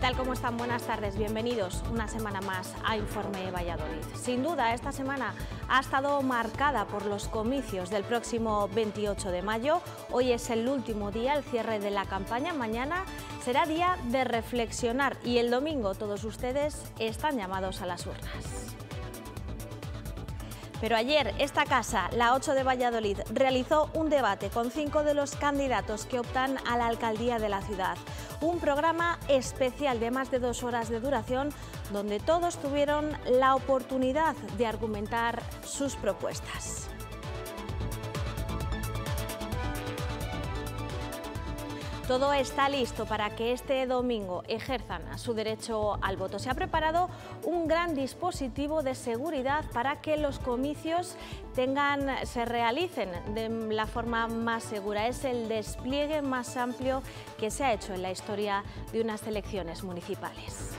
tal? ¿Cómo están? Buenas tardes, bienvenidos una semana más a Informe Valladolid. Sin duda, esta semana ha estado marcada por los comicios del próximo 28 de mayo. Hoy es el último día, el cierre de la campaña. Mañana será día de reflexionar y el domingo todos ustedes están llamados a las urnas. Pero ayer esta casa, la 8 de Valladolid, realizó un debate con cinco de los candidatos que optan a la alcaldía de la ciudad. Un programa especial de más de dos horas de duración donde todos tuvieron la oportunidad de argumentar sus propuestas. Todo está listo para que este domingo ejerzan su derecho al voto. Se ha preparado un gran dispositivo de seguridad para que los comicios tengan, se realicen de la forma más segura. Es el despliegue más amplio que se ha hecho en la historia de unas elecciones municipales.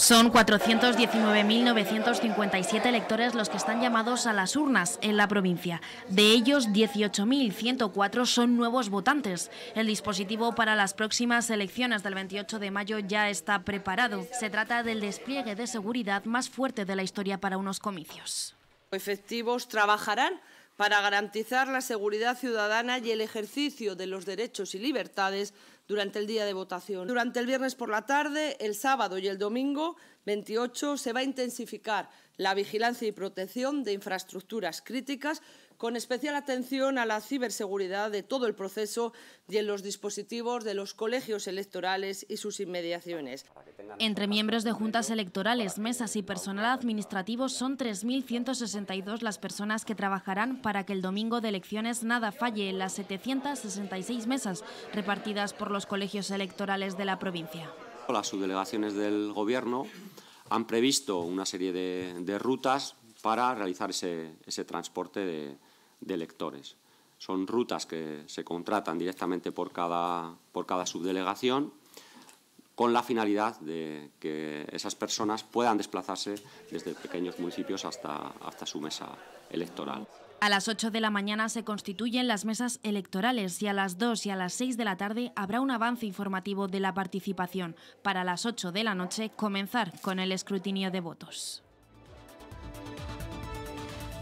Son 419.957 electores los que están llamados a las urnas en la provincia. De ellos, 18.104 son nuevos votantes. El dispositivo para las próximas elecciones del 28 de mayo ya está preparado. Se trata del despliegue de seguridad más fuerte de la historia para unos comicios. Efectivos trabajarán para garantizar la seguridad ciudadana y el ejercicio de los derechos y libertades durante el día de votación. Durante el viernes por la tarde, el sábado y el domingo 28 se va a intensificar la vigilancia y protección de infraestructuras críticas con especial atención a la ciberseguridad de todo el proceso y en los dispositivos de los colegios electorales y sus inmediaciones. Entre miembros de juntas electorales, mesas y personal administrativo son 3.162 las personas que trabajarán para que el domingo de elecciones nada falle en las 766 mesas repartidas por los colegios electorales de la provincia. Las subdelegaciones del Gobierno han previsto una serie de, rutas para realizar ese, ese transporte de, de electores. Son rutas que se contratan directamente por cada, por cada subdelegación con la finalidad de que esas personas puedan desplazarse desde pequeños municipios hasta, hasta su mesa electoral. A las 8 de la mañana se constituyen las mesas electorales y a las 2 y a las 6 de la tarde habrá un avance informativo de la participación. Para las 8 de la noche comenzar con el escrutinio de votos.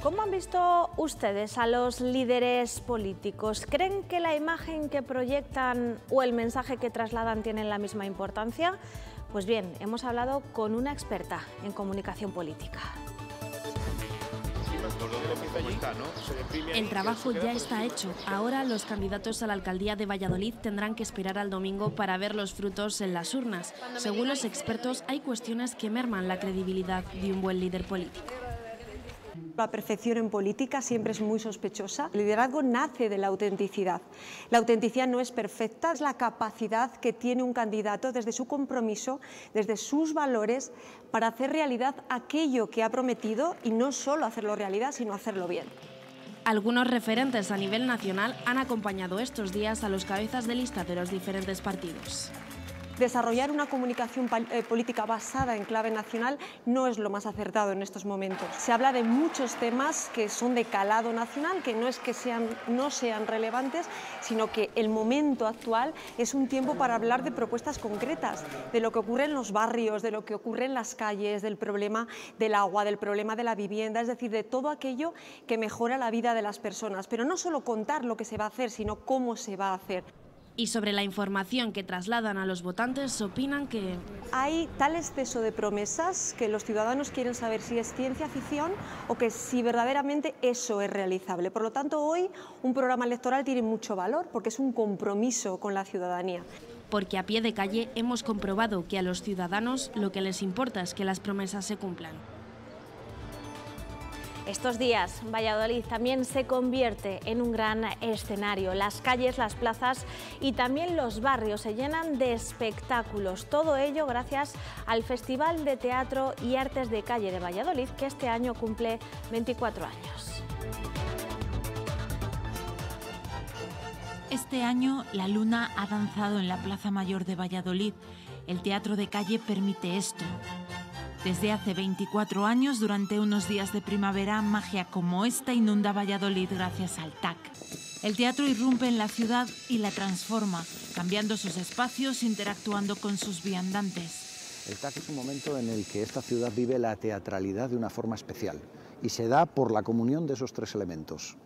¿Cómo han visto ustedes a los líderes políticos? ¿Creen que la imagen que proyectan o el mensaje que trasladan tienen la misma importancia? Pues bien, hemos hablado con una experta en comunicación política. El trabajo ya está hecho. Ahora los candidatos a la alcaldía de Valladolid tendrán que esperar al domingo para ver los frutos en las urnas. Según los expertos, hay cuestiones que merman la credibilidad de un buen líder político. La perfección en política siempre es muy sospechosa. El liderazgo nace de la autenticidad. La autenticidad no es perfecta, es la capacidad que tiene un candidato desde su compromiso, desde sus valores, para hacer realidad aquello que ha prometido y no solo hacerlo realidad, sino hacerlo bien. Algunos referentes a nivel nacional han acompañado estos días a los cabezas de lista de los diferentes partidos desarrollar una comunicación eh, política basada en clave nacional no es lo más acertado en estos momentos. Se habla de muchos temas que son de calado nacional, que no es que sean, no sean relevantes, sino que el momento actual es un tiempo para hablar de propuestas concretas, de lo que ocurre en los barrios, de lo que ocurre en las calles, del problema del agua, del problema de la vivienda, es decir, de todo aquello que mejora la vida de las personas. Pero no solo contar lo que se va a hacer, sino cómo se va a hacer. Y sobre la información que trasladan a los votantes opinan que... Hay tal exceso de promesas que los ciudadanos quieren saber si es ciencia ficción o que si verdaderamente eso es realizable. Por lo tanto, hoy un programa electoral tiene mucho valor porque es un compromiso con la ciudadanía porque a pie de calle hemos comprobado que a los ciudadanos lo que les importa es que las promesas se cumplan. Estos días Valladolid también se convierte en un gran escenario. Las calles, las plazas y también los barrios se llenan de espectáculos. Todo ello gracias al Festival de Teatro y Artes de Calle de Valladolid que este año cumple 24 años. Este año la luna ha danzado en la Plaza Mayor de Valladolid. El teatro de calle permite esto. Desde hace 24 años, durante unos días de primavera, magia como esta inunda Valladolid gracias al TAC. El teatro irrumpe en la ciudad y la transforma, cambiando sus espacios, interactuando con sus viandantes. El TAC es un momento en el que esta ciudad vive la teatralidad de una forma especial y se da por la comunión de esos tres elementos,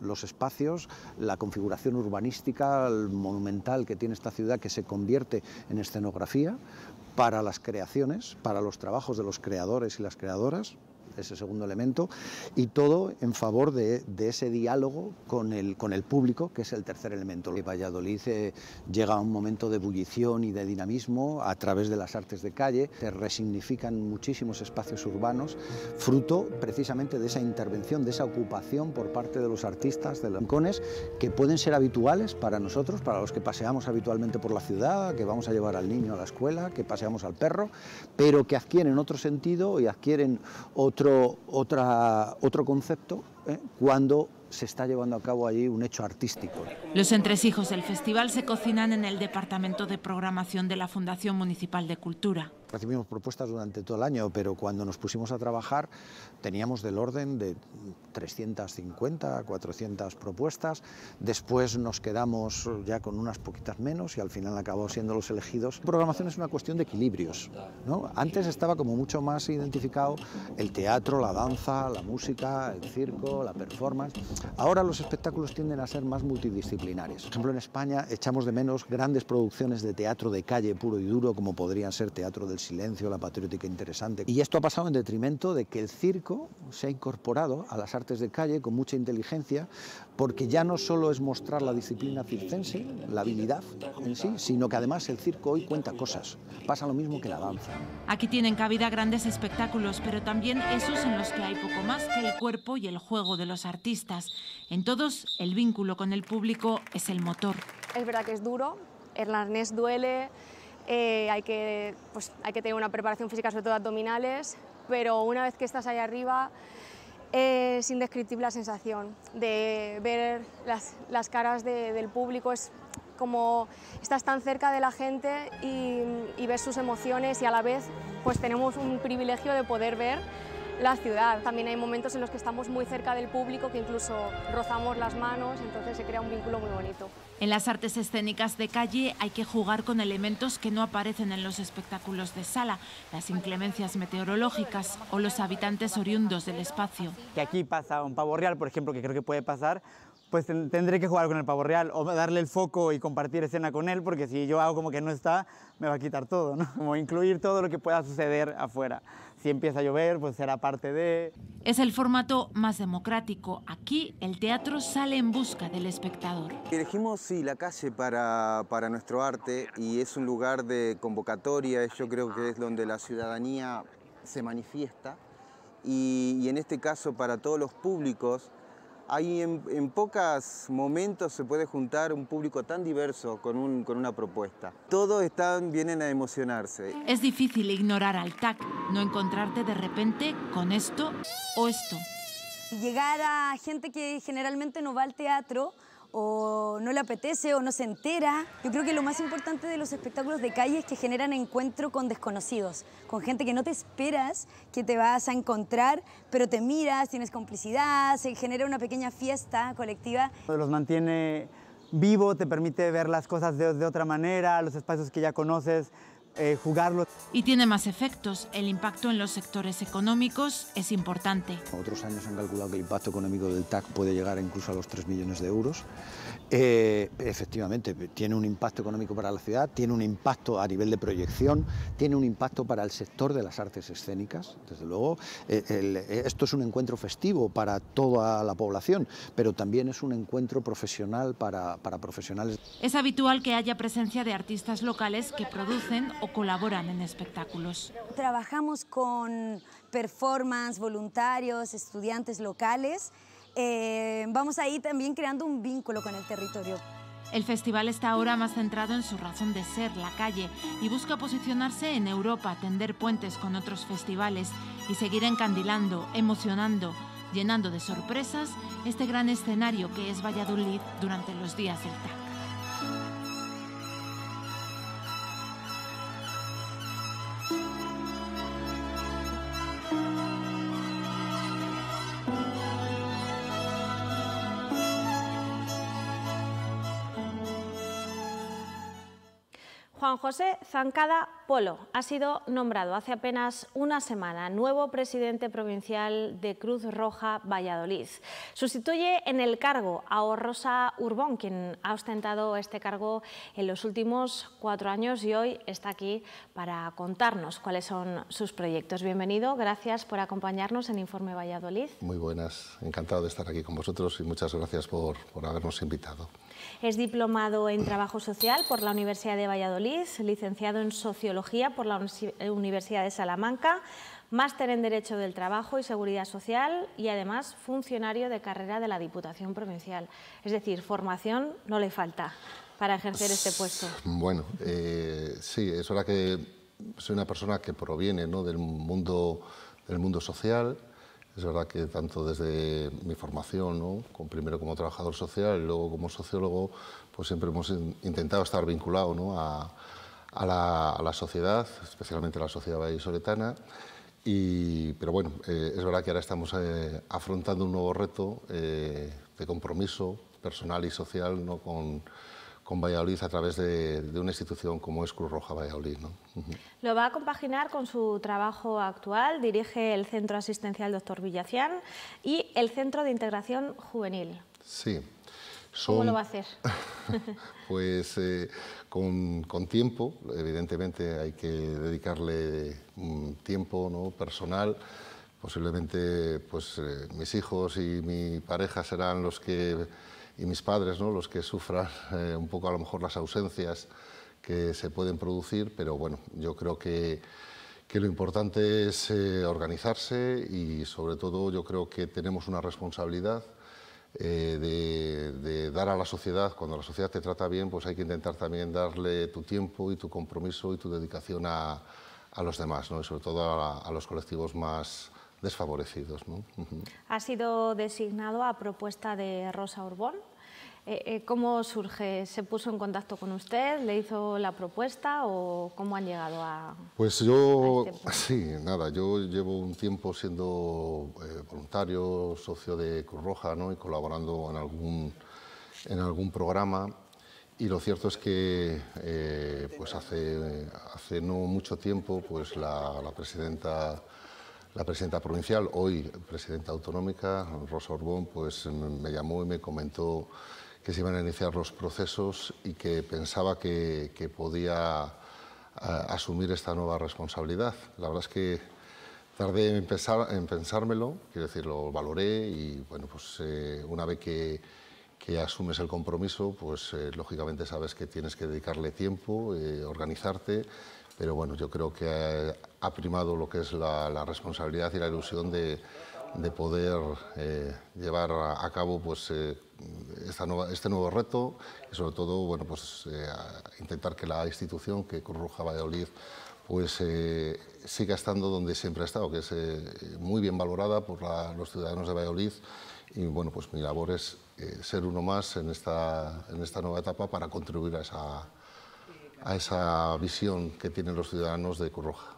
los espacios, la configuración urbanística monumental que tiene esta ciudad que se convierte en escenografía, para las creaciones, para los trabajos de los creadores y las creadoras, ese segundo elemento, y todo en favor de, ese diálogo con el, con el público, que es el tercer elemento. Valladolid eh, llega a un momento de ebullición y de dinamismo a través de las artes de calle, se resignifican muchísimos espacios urbanos, fruto precisamente de esa intervención, de esa ocupación por parte de los artistas de los que pueden ser habituales para nosotros, para los que paseamos habitualmente por la ciudad, que vamos a llevar al niño a la escuela, que paseamos al perro, pero que adquieren otro sentido y adquieren otro otro, otra, otro concepto ¿eh? cuando se está llevando a cabo allí un hecho artístico. Los entresijos del festival se cocinan en el Departamento de Programación de la Fundación Municipal de Cultura recibimos propuestas durante todo el año, pero cuando nos pusimos a trabajar teníamos del orden de 350, 400 propuestas. Después nos quedamos ya con unas poquitas menos y al final acabó siendo los elegidos. programación es una cuestión de equilibrios. ¿no? Antes estaba como mucho más identificado el teatro, la danza, la música, el circo, la performance. Ahora los espectáculos tienden a ser más multidisciplinares. Por ejemplo, en España echamos de menos grandes producciones de teatro de calle puro y duro, como podrían ser teatro del silencio, la patriótica interesante. Y esto ha pasado en detrimento de que el circo se ha incorporado a las artes de calle con mucha inteligencia, porque ya no solo es mostrar la disciplina circense, la habilidad en sí, sino que además el circo hoy cuenta cosas. Pasa lo mismo que la danza. Aquí tienen cabida grandes espectáculos, pero también esos en los que hay poco más que el cuerpo y el juego de los artistas. En todos, el vínculo con el público es el motor. Es verdad que es duro, el arnés duele, eh, hay, que, pues, hay que tener una preparación física, sobre todo abdominales, pero una vez que estás ahí arriba es indescriptible la sensación de ver las, caras del público, es como estás tan cerca de la gente y, y ves sus emociones y a la vez pues tenemos un privilegio de poder ver la ciudad. También hay momentos en los que estamos muy cerca del público, que incluso rozamos las manos, entonces se crea un vínculo muy bonito. En las artes escénicas de calle hay que jugar con elementos que no aparecen en los espectáculos de sala, las inclemencias meteorológicas o los habitantes oriundos del espacio. Que aquí pasa un pavo real, por ejemplo, que creo que puede pasar, pues tendré que jugar con el pavo real o darle el foco y compartir escena con él, porque si yo hago como que no está, me va a quitar todo, ¿no? Como incluir todo lo que pueda suceder afuera si empieza a llover, pues será parte de... Es el formato más democrático. Aquí el teatro sale en busca del espectador. Elegimos, la calle para, para nuestro arte y es un lugar de convocatoria, yo creo que es donde la ciudadanía se manifiesta y, y en este caso para todos los públicos Ahí en, pocos momentos se puede juntar un público tan diverso con, con una propuesta. Todos están, vienen a emocionarse. Es difícil ignorar al TAC, no encontrarte de repente con esto o esto. Llegar a gente que generalmente no va al teatro, o no le apetece o no se entera. Yo creo que lo más importante de los espectáculos de calle es que generan encuentro con desconocidos, con gente que no te esperas que te vas a encontrar, pero te miras, tienes complicidad, se genera una pequeña fiesta colectiva. Los mantiene vivo, te permite ver las cosas de, de otra manera, los espacios que ya conoces, eh, jugarlo. Y tiene más efectos. El impacto en los sectores económicos es importante. Otros años han calculado que el impacto económico del TAC puede llegar incluso a los 3 millones de euros. Eh, efectivamente, tiene un impacto económico para la ciudad, tiene un impacto a nivel de proyección, tiene un impacto para el sector de las artes escénicas, desde luego. Eh, esto es un encuentro festivo para toda la población, pero también es un encuentro profesional para, para profesionales. Es habitual que haya presencia de artistas locales que producen o colaboran en espectáculos? Trabajamos con performance, voluntarios, estudiantes locales. Eh, vamos ahí también creando un vínculo con el territorio. El festival está ahora más centrado en su razón de ser, la calle, y busca posicionarse en Europa, tender puentes con otros festivales y seguir encandilando, emocionando, llenando de sorpresas este gran escenario que es Valladolid durante los días del TAC. Juan José Zancada Polo ha sido nombrado hace apenas una semana nuevo presidente provincial de Cruz Roja Valladolid. Sustituye en el cargo a Rosa Urbón, quien ha ostentado este cargo en los últimos cuatro años y hoy está aquí para contarnos cuáles son sus proyectos. Bienvenido, gracias por acompañarnos en Informe Valladolid. Muy buenas, encantado de estar aquí con vosotros y muchas gracias por, por habernos invitado. Es diplomado en Trabajo Social por la Universidad de Valladolid, licenciado en Sociología por la eh, Universidad de Salamanca, máster en Derecho del Trabajo y Seguridad Social y además funcionario de carrera de la Diputación Provincial. Es decir, formación no le falta para ejercer este puesto. Bueno, eh, sí, es hora que soy una persona que proviene ¿no? del, mundo, del mundo social, es verdad que tanto desde mi formación, primero como trabajador social y luego como sociólogo, pues siempre hemos intentado estar vinculado a, la, sociedad, especialmente a la sociedad vallisoletana. Y, pero bueno, eh, es verdad que ahora estamos eh, afrontando un nuevo reto eh, de compromiso personal y social ¿no? con, con Valladolid a través de, una institución como es Cruz Roja Valladolid. ¿no? Lo va a compaginar con su trabajo actual, dirige el Centro Asistencial Doctor Villacián y el Centro de Integración Juvenil. Sí. ¿Cómo lo va a hacer? pues eh, con, tiempo, evidentemente hay que dedicarle mm, tiempo ¿no? personal posiblemente pues eh, mis hijos y mi pareja serán los que y mis padres, ¿no? los que sufran eh, un poco a lo mejor las ausencias que se pueden producir, pero bueno, yo creo que, que lo importante es eh, organizarse y sobre todo yo creo que tenemos una responsabilidad eh, de, dar a la sociedad, cuando la sociedad te trata bien, pues hay que intentar también darle tu tiempo y tu compromiso y tu dedicación a, a los demás, ¿no? y sobre todo a, a los colectivos más, desfavorecidos. ¿no? Ha sido designado a propuesta de Rosa Orbón. Eh, eh, ¿Cómo surge? ¿Se puso en contacto con usted? ¿Le hizo la propuesta o cómo han llegado a.? Pues yo, este sí, nada, yo llevo un tiempo siendo eh, voluntario, socio de Cruz Roja ¿no? y colaborando en algún, en algún programa. Y lo cierto es que pues hace, hace no mucho tiempo pues la, la presidenta la presidenta provincial, hoy presidenta autonómica, Rosa Orbón, pues me llamó y me comentó que se iban a iniciar los procesos y que pensaba que, podía eh, asumir esta nueva responsabilidad. La verdad es que tardé en, pensármelo, quiero decir, lo valoré y bueno, pues eh, una vez que, que, asumes el compromiso, pues eh, lógicamente sabes que tienes que dedicarle tiempo, organizarte, pero bueno, yo creo que ha primado lo que es la, responsabilidad y la ilusión de, poder eh, llevar a, cabo pues, eh, esta nueva, este nuevo reto y sobre todo bueno, pues, eh, intentar que la institución, que Cruz Roja Valladolid, pues, siga estando donde siempre ha estado, que es muy bien valorada por los ciudadanos de Valladolid. Y bueno, pues mi labor es ser uno más en esta, en esta nueva etapa para contribuir a esa, a esa visión que tienen los ciudadanos de Curroja.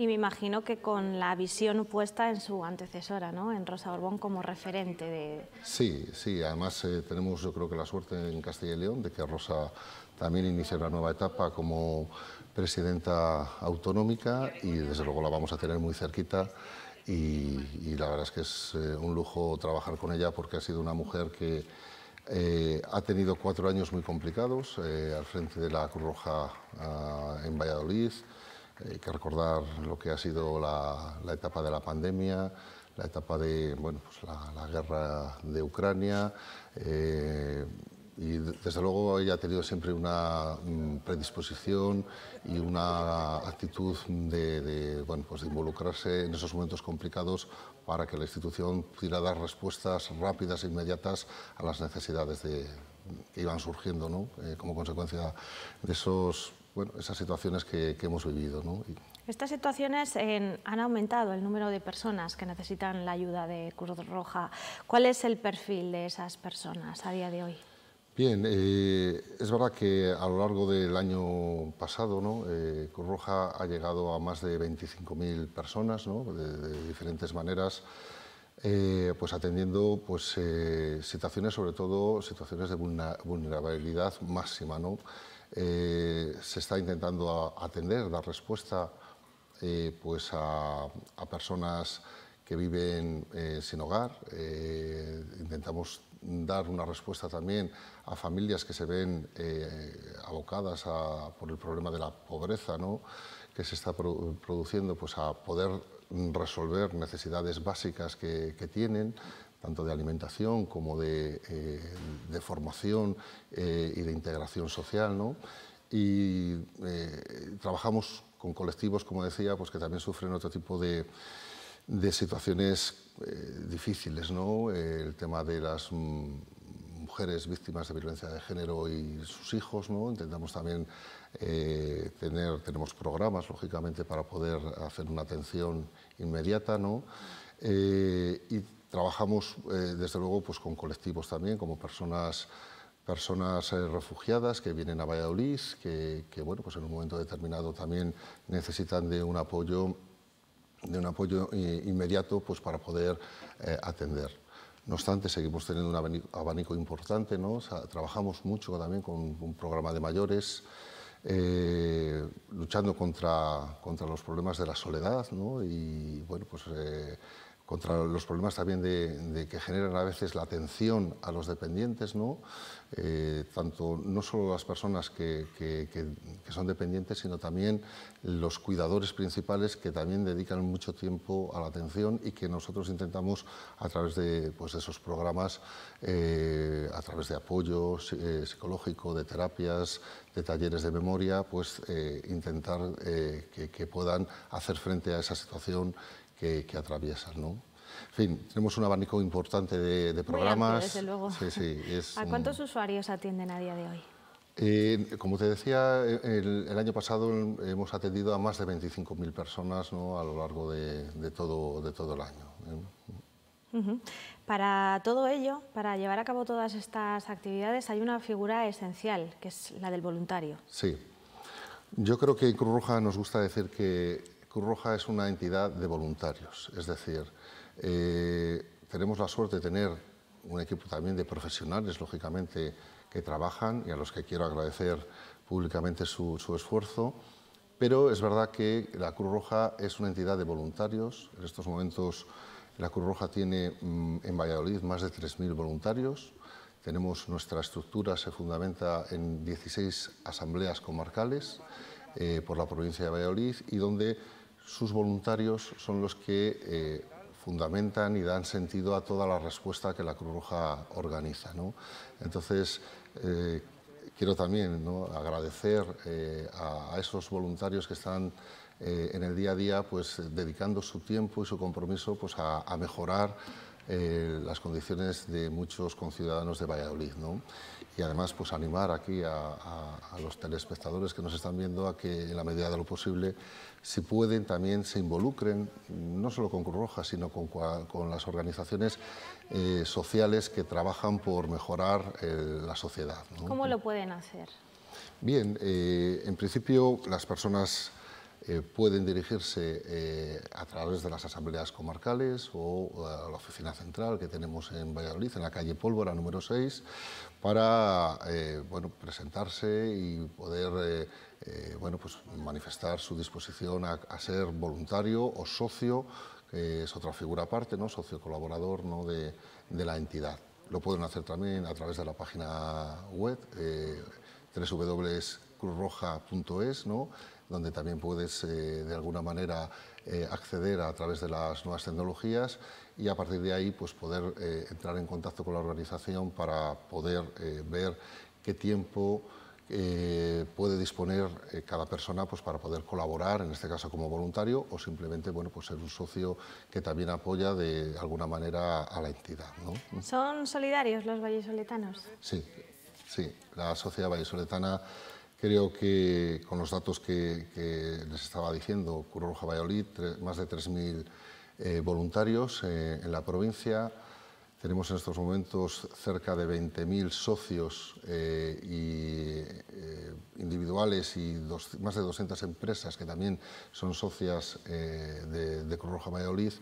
Y me imagino que con la visión puesta en su antecesora, ¿no? en Rosa Borbón, como referente de... Sí, sí, además eh, tenemos yo creo que la suerte en Castilla y León de que Rosa también inicie una nueva etapa como presidenta autonómica y desde luego la vamos a tener muy cerquita y, la verdad es que es eh, un lujo trabajar con ella porque ha sido una mujer que eh, ha tenido cuatro años muy complicados al frente de la Cruz Roja ah, en Valladolid, hay que recordar lo que ha sido la, etapa de la pandemia, la etapa de bueno, pues la, guerra de Ucrania. Eh, y desde luego ella ha tenido siempre una mm, predisposición y una actitud de, bueno, pues de involucrarse en esos momentos complicados para que la institución pudiera dar respuestas rápidas e inmediatas a las necesidades de, que iban surgiendo ¿no? Eh, como consecuencia de esos bueno, esas situaciones que, hemos vivido. ¿no? Estas situaciones han aumentado el número de personas que necesitan la ayuda de Cruz Roja. ¿Cuál es el perfil de esas personas a día de hoy? Bien, eh, es verdad que a lo largo del año pasado ¿no? Eh, Cruz Roja ha llegado a más de 25.000 personas ¿no? de, diferentes maneras, eh, pues atendiendo pues, situaciones, sobre todo situaciones de vulnerabilidad máxima. ¿no? Eh, se está intentando atender, dar respuesta eh, pues a, personas que viven eh, sin hogar. intentamos dar una respuesta también a familias que se ven abocadas por el problema de la pobreza que se está produciendo, pues a poder resolver necesidades básicas que tienen, tanto de alimentación como de, eh, formación eh, y de integración social. ¿no? Y eh, trabajamos con colectivos, como decía, pues que también sufren otro tipo de, situaciones difíciles. ¿no? el tema de las mujeres víctimas de violencia de género y sus hijos. ¿no? Intentamos también tener, tenemos programas, lógicamente, para poder hacer una atención inmediata. ¿no? Trabajamos, eh, desde luego, pues con colectivos también, como personas, personas eh, refugiadas que vienen a Valladolid, que, bueno, pues en un momento determinado también necesitan de un apoyo, de un apoyo eh, inmediato pues para poder atender. No obstante, seguimos teniendo un abanico importante, ¿no? trabajamos mucho también con un programa de mayores, luchando contra, contra los problemas de la soledad, ¿no? Y bueno, pues contra los problemas también de, que generan a veces la atención a los dependientes, ¿no? Eh, tanto no solo las personas que, son dependientes, sino también los cuidadores principales que también dedican mucho tiempo a la atención y que nosotros intentamos a través de pues, esos programas, eh, a través de apoyo eh, psicológico, de terapias, de talleres de memoria, pues intentar que puedan hacer frente a esa situación que, atraviesan. ¿no? En fin, tenemos un abanico importante de, programas. Sí, sí, ¿A cuántos usuarios atienden a día de hoy? Eh, como te decía, el, año pasado hemos atendido a más de 25.000 personas ¿no? a lo largo de, todo, de todo el año. ¿eh? Para todo ello, para llevar a cabo todas estas actividades, hay una figura esencial, que es la del voluntario. Sí. Yo creo que en Cruz Roja nos gusta decir que Cruz Roja es una entidad de voluntarios, es decir, eh, tenemos la suerte de tener un equipo también de profesionales, lógicamente, que trabajan y a los que quiero agradecer públicamente su, esfuerzo, pero es verdad que la Cruz Roja es una entidad de voluntarios. En estos momentos la Cruz Roja tiene mm, en Valladolid más de 3.000 voluntarios. Tenemos nuestra estructura, se fundamenta en 16 asambleas comarcales eh, por la provincia de Valladolid y donde sus voluntarios son los que eh, fundamentan y dan sentido a toda la respuesta que la Cruz Roja organiza. Entonces, eh, quiero también agradecer eh, a, esos voluntarios que están en el día a día pues, dedicando su tiempo y su compromiso pues, a mejorar eh, las condiciones de muchos conciudadanos de Valladolid. Y además, pues animar aquí a, los telespectadores que nos están viendo a que, en la medida de lo posible, si pueden, también se involucren, no solo con Cruz Roja, sino con, las organizaciones eh, sociales que trabajan por mejorar eh, la sociedad. ¿Cómo lo pueden hacer? Bien, en principio las personas eh, pueden dirigirse eh, a través de las asambleas comarcales o eh, a la oficina central que tenemos en Valladolid, en la calle Pólvora número 6, para bueno, presentarse y poder bueno, pues manifestar su disposición a, ser voluntario o socio, que es otra figura aparte, ¿no? socio colaborador ¿no? de, de la entidad. Lo pueden hacer también a través de la página web www.cruzroja.es, ¿no? donde también puedes eh, de alguna manera eh, acceder a través de las nuevas tecnologías y a partir de ahí pues poder eh, entrar en contacto con la organización para poder ver qué tiempo puede disponer cada persona pues para poder colaborar en este caso como voluntario o simplemente bueno pues ser un socio que también apoya de alguna manera a la entidad son solidarios los vallesoletanos sí sí la sociedad vallesoletana Creo que con los datos que, les estaba diciendo, Cruz Roja Valladolid, más de 3.000 eh, voluntarios eh, en la provincia. Tenemos en estos momentos cerca de 20.000 socios eh, individuales y más de 200 empresas que también son socias de, de Cruz Roja Valladolid.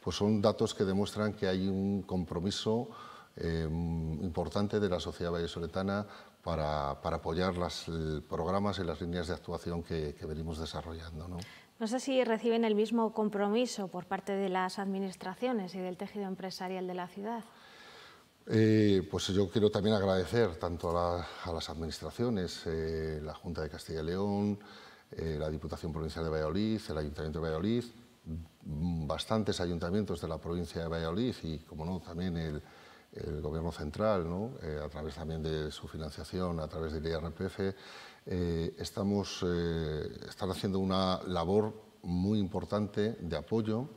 Pues son datos que demuestran que hay un compromiso importante de la sociedad vallesoletana para, apoyar los programas y las líneas de actuación que, venimos desarrollando. ¿no? No sé si reciben el mismo compromiso por parte de las administraciones y del tejido empresarial de la ciudad. Eh, pues yo quiero también agradecer tanto a, las administraciones, eh, la Junta de Castilla y León, eh, la Diputación Provincial de Valladolid, el Ayuntamiento de Valladolid, bastantes ayuntamientos de la provincia de Valladolid y, como no, también el, el gobierno central, eh, a través también de su financiación, a través del IRPF, eh, estamos, eh, están haciendo una labor muy importante de apoyo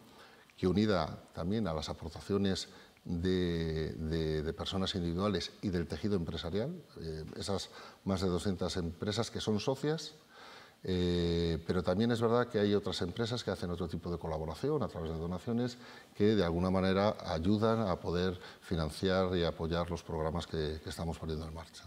que unida también a las aportaciones de personas individuales y del tejido empresarial, esas más de 200 empresas que son socias, eh, pero también es verdad que hay otras empresas que hacen otro tipo de colaboración a través de donaciones que de alguna manera ayudan a poder financiar y apoyar los programas que, estamos poniendo en marcha.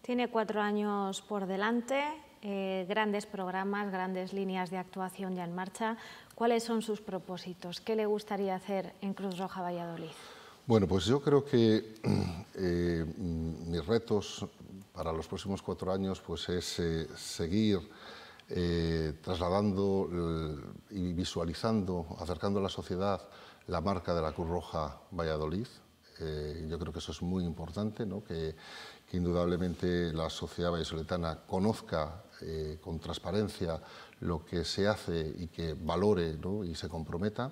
Tiene cuatro años por delante, eh, grandes programas, grandes líneas de actuación ya en marcha. ¿Cuáles son sus propósitos? ¿Qué le gustaría hacer en Cruz Roja Valladolid? Bueno, pues yo creo que eh, mm, mis retos para los próximos cuatro años pues es seguir eh, trasladando eh, y visualizando, acercando a la sociedad la marca de la Cruz Roja Valladolid. Eh, yo creo que eso es muy importante, que, indudablemente la sociedad vallisoletana conozca con transparencia lo que se hace y que valore y se comprometa.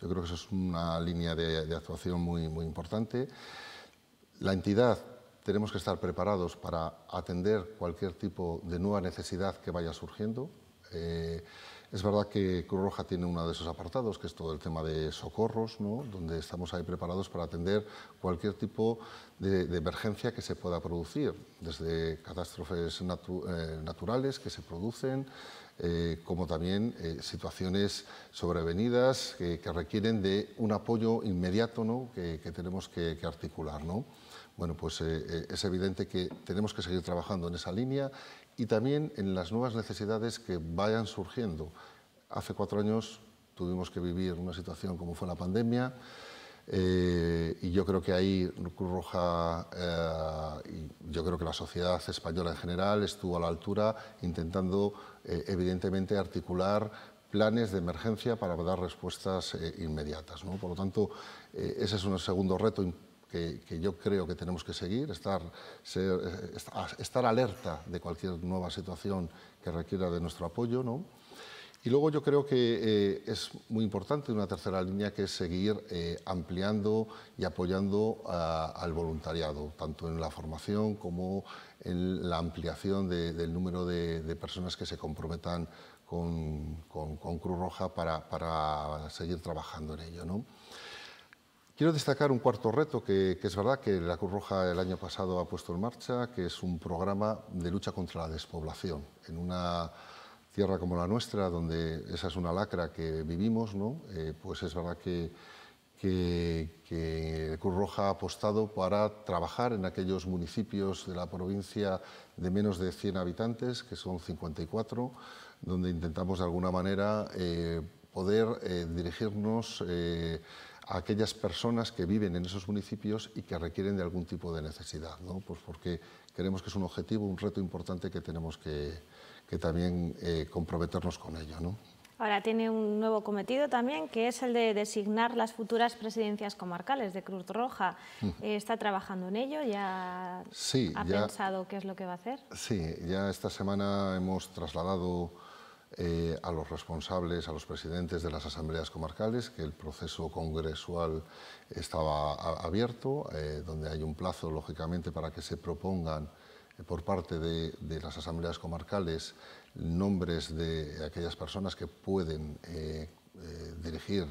Yo creo que eso es una línea de, actuación muy, muy importante. La entidad tenemos que estar preparados para atender cualquier tipo de nueva necesidad que vaya surgiendo. Eh, es verdad que Cruz Roja tiene uno de esos apartados, que es todo el tema de socorros, ¿no? donde estamos ahí preparados para atender cualquier tipo de, emergencia que se pueda producir, desde catástrofes eh, naturales que se producen, eh, como también situaciones sobrevenidas que, requieren de un apoyo inmediato que, tenemos que, que articular. ¿no? bueno, pues eh, eh, es evidente que tenemos que seguir trabajando en esa línea y también en las nuevas necesidades que vayan surgiendo. Hace cuatro años tuvimos que vivir una situación como fue la pandemia eh, y yo creo que ahí Cruz Roja y yo creo que la sociedad española en general estuvo a la altura intentando evidentemente articular planes de emergencia para dar respuestas inmediatas. Por lo tanto, ese es un segundo reto que, yo creo que tenemos que seguir, estar, eh, estar alerta de cualquier nueva situación que requiera de nuestro apoyo. ¿no? Y luego yo creo que eh, es muy importante una tercera línea que es seguir eh, ampliando y apoyando al voluntariado, tanto en la formación como en la ampliación del número de, personas que se comprometan con, con, con Cruz Roja para, para, seguir trabajando en ello. ¿no? Quiero destacar un cuarto reto que, es verdad que la Cruz Roja el año pasado ha puesto en marcha, que es un programa de lucha contra la despoblación. En una tierra como la nuestra, donde esa es una lacra que vivimos, eh, pues es verdad que, la Cruz Roja ha apostado para trabajar en aquellos municipios de la provincia de menos de 100 habitantes, que son 54, donde intentamos de alguna manera eh, poder eh, dirigirnos a aquellas personas que viven en esos municipios y que requieren de algún tipo de necesidad, ¿no? pues porque creemos que es un objetivo, un reto importante que tenemos que, también eh, comprometernos con ello. ¿no? Ahora tiene un nuevo cometido también, que es el de designar las futuras presidencias comarcales de Cruz Roja. Eh, ¿Está trabajando en ello? ¿Ya sí, ha pensado qué es lo que va a hacer? Sí, ya esta semana hemos trasladado eh, a los responsables, a los presidentes de las asambleas comarcales, que el proceso congresual estaba abierto, eh, donde hay un plazo, lógicamente, para que se propongan eh, por parte de, las asambleas comarcales nombres de aquellas personas que pueden dirigir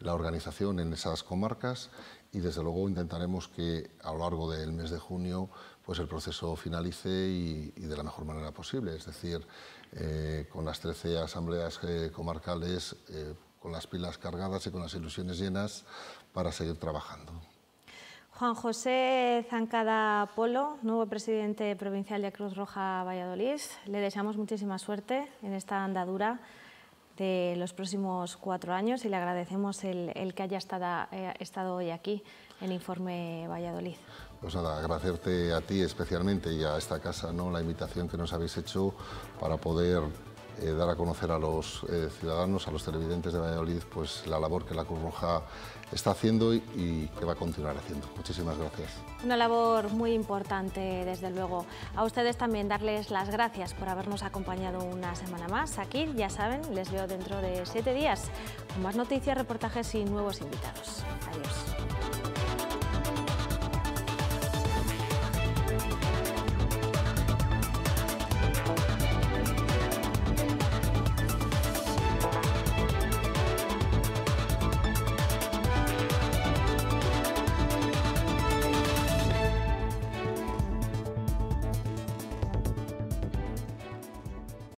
la organización en esas comarcas y desde luego intentaremos que a lo largo del mes de junio pues el proceso finalice y, y de la mejor manera posible. Es decir, eh, con las 13 asambleas eh, comarcales, eh, con las pilas cargadas y con las ilusiones llenas para seguir trabajando. Juan José Zancada Polo, nuevo presidente provincial de Cruz Roja Valladolid. Le deseamos muchísima suerte en esta andadura de los próximos cuatro años y le agradecemos el, que haya estado, estado hoy aquí en Informe Valladolid. Pues nada, agradecerte a ti especialmente y a esta casa ¿no? la invitación que nos habéis hecho para poder eh, dar a conocer a los eh, ciudadanos, a los televidentes de Valladolid, pues la labor que la Cruz Roja está haciendo y, que va a continuar haciendo. Muchísimas gracias. Una labor muy importante, desde luego. A ustedes también darles las gracias por habernos acompañado una semana más. Aquí, ya saben, les veo dentro de siete días con más noticias, reportajes y nuevos invitados. Adiós.